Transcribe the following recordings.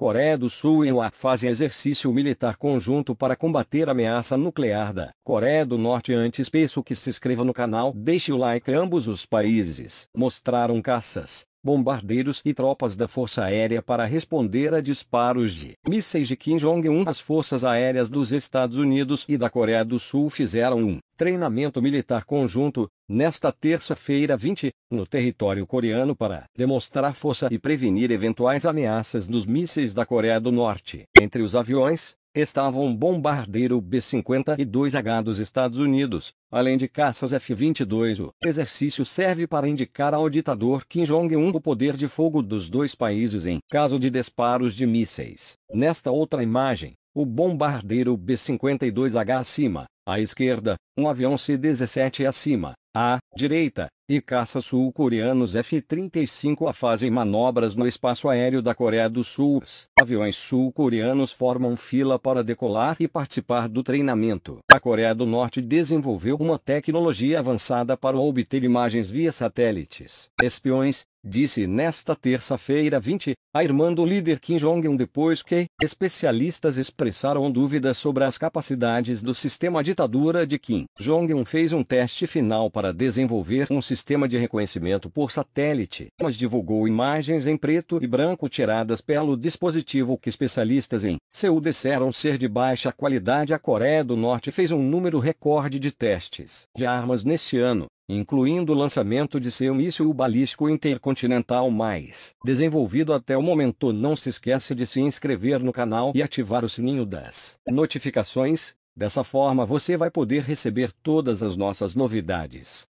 Coreia do Sul e UA fazem exercício militar conjunto para combater a ameaça nuclear da Coreia do Norte. Antes peço que se inscreva no canal, deixe o like. Ambos os países mostraram caças bombardeiros e tropas da Força Aérea para responder a disparos de mísseis de Kim Jong-un. As forças aéreas dos Estados Unidos e da Coreia do Sul fizeram um treinamento militar conjunto, nesta terça-feira 20, no território coreano para demonstrar força e prevenir eventuais ameaças dos mísseis da Coreia do Norte. Entre os aviões, estava um bombardeiro B-52H dos Estados Unidos, além de caças F-22. O exercício serve para indicar ao ditador Kim Jong-un o poder de fogo dos dois países em caso de disparos de mísseis. Nesta outra imagem, o bombardeiro B-52H acima, à esquerda, um avião C-17 acima, à direita, e caça sul-coreanos F-35A fazem manobras no espaço aéreo da Coreia do Sul. aviões sul-coreanos formam fila para decolar e participar do treinamento. A Coreia do Norte desenvolveu uma tecnologia avançada para obter imagens via satélites. Espiões, disse nesta terça-feira 20, a irmã do líder Kim Jong-un depois que especialistas expressaram dúvidas sobre as capacidades do sistema ditadura de Kim. Jong-un fez um teste final para desenvolver um sistema sistema de reconhecimento por satélite, mas divulgou imagens em preto e branco tiradas pelo dispositivo que especialistas em Seul disseram ser de baixa qualidade. A Coreia do Norte fez um número recorde de testes de armas neste ano, incluindo o lançamento de seu míssil balístico intercontinental mais desenvolvido até o momento. Não se esqueça de se inscrever no canal e ativar o sininho das notificações. Dessa forma você vai poder receber todas as nossas novidades.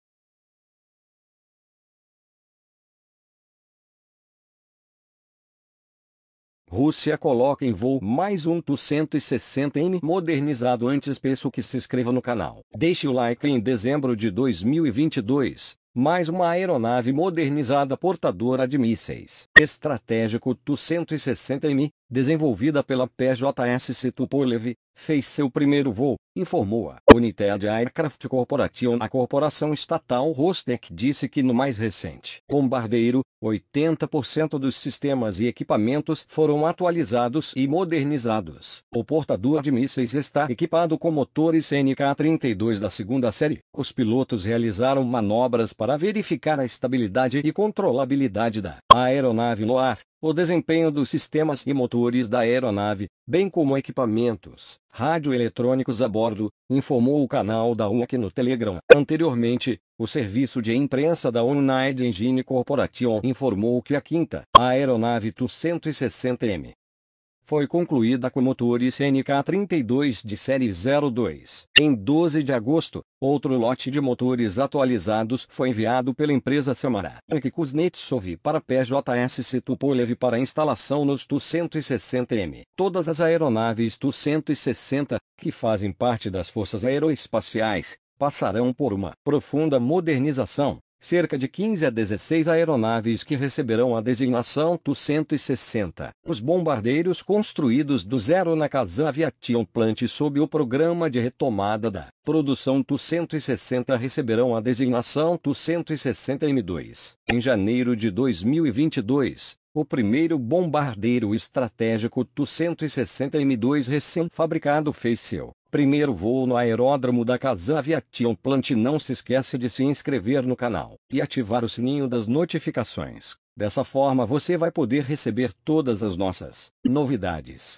Rússia coloca em voo mais um Tu-160M modernizado antes peço que se inscreva no canal. Deixe o like em dezembro de 2022. Mais uma aeronave modernizada portadora de mísseis. Estratégico Tu-160M, desenvolvida pela PJSC Tupolev, fez seu primeiro voo, informou a United Aircraft Corporation. A corporação estatal Rostec disse que no mais recente bombardeiro, 80% dos sistemas e equipamentos foram atualizados e modernizados. O portador de mísseis está equipado com motores NK-32 da segunda série. Os pilotos realizaram manobras para verificar a estabilidade e controlabilidade da aeronave no ar, o desempenho dos sistemas e motores da aeronave, bem como equipamentos radioeletrônicos a bordo, informou o canal da UNAC no Telegram. Anteriormente, o serviço de imprensa da United Engine Corporation informou que a quinta aeronave Tu-160M foi concluída com motores nk 32 de série 02. Em 12 de agosto, outro lote de motores atualizados foi enviado pela empresa Samara Kuznetsov para PJSC Tupolev para instalação nos Tu-160M. Todas as aeronaves Tu-160, que fazem parte das forças aeroespaciais, passarão por uma profunda modernização, cerca de 15 a 16 aeronaves que receberão a designação Tu-160. Os bombardeiros construídos do zero na Kazan Aviation Plant sob o programa de retomada da produção Tu-160 receberão a designação Tu-160M2. Em janeiro de 2022, o primeiro bombardeiro estratégico Tu-160M2 recém-fabricado fez seu Primeiro voo no aeródromo da casa Aviation Plant. Não se esquece de se inscrever no canal e ativar o sininho das notificações. Dessa forma você vai poder receber todas as nossas novidades.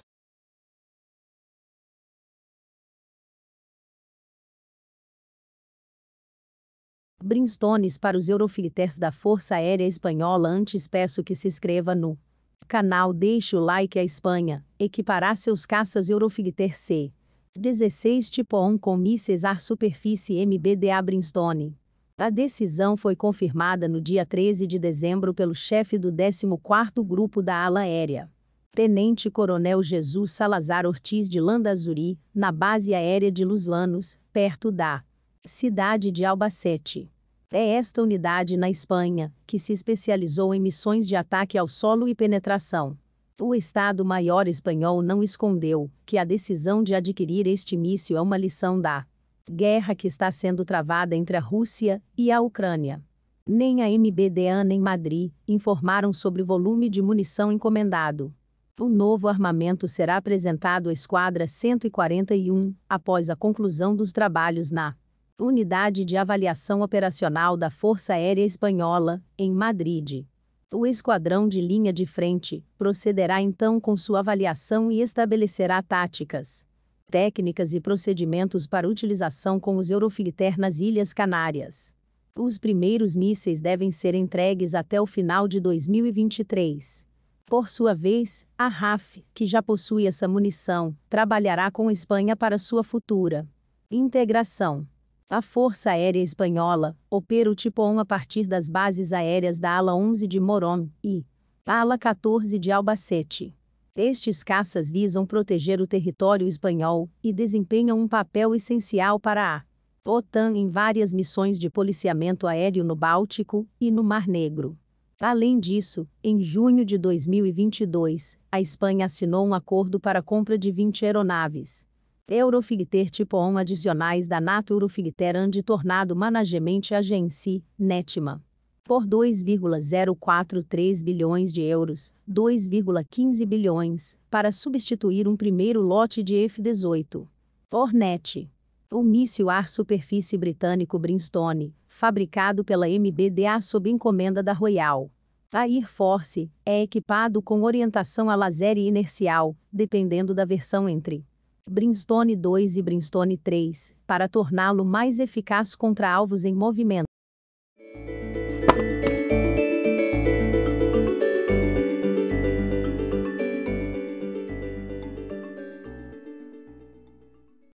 Brinstones para os Eurofiliters da Força Aérea Espanhola. Antes peço que se inscreva no canal, deixe o like. A Espanha equipará seus caças Eurofilter C. 16 tipo 1 com Missesar Superfície MBDA Brinstone. A decisão foi confirmada no dia 13 de dezembro pelo chefe do 14º Grupo da Ala Aérea, Tenente Coronel Jesus Salazar Ortiz de Landazuri, na base aérea de Luslanos, perto da cidade de Albacete. É esta unidade na Espanha que se especializou em missões de ataque ao solo e penetração. O Estado-Maior espanhol não escondeu que a decisão de adquirir este míssil é uma lição da guerra que está sendo travada entre a Rússia e a Ucrânia. Nem a MBDA nem Madrid informaram sobre o volume de munição encomendado. O novo armamento será apresentado à Esquadra 141 após a conclusão dos trabalhos na Unidade de Avaliação Operacional da Força Aérea Espanhola, em Madrid. O esquadrão de linha de frente procederá então com sua avaliação e estabelecerá táticas, técnicas e procedimentos para utilização com os Eurofighter nas Ilhas Canárias. Os primeiros mísseis devem ser entregues até o final de 2023. Por sua vez, a RAF, que já possui essa munição, trabalhará com a Espanha para sua futura integração. A Força Aérea Espanhola opera o Tipo 1 a partir das bases aéreas da Ala 11 de Moron e Ala 14 de Albacete. Estes caças visam proteger o território espanhol e desempenham um papel essencial para a OTAN em várias missões de policiamento aéreo no Báltico e no Mar Negro. Além disso, em junho de 2022, a Espanha assinou um acordo para a compra de 20 aeronaves Eurofigter tipo 1 adicionais da NATO Naturofigter and tornado management agency, Netma. Por 2,043 bilhões de euros, 2,15 bilhões, para substituir um primeiro lote de F-18. Hornet. O míssil ar-superfície britânico Brimstone, fabricado pela MBDA sob encomenda da Royal. A Air Force é equipado com orientação a laser e inercial, dependendo da versão entre Brimstone 2 e Brimstone 3, para torná-lo mais eficaz contra alvos em movimento.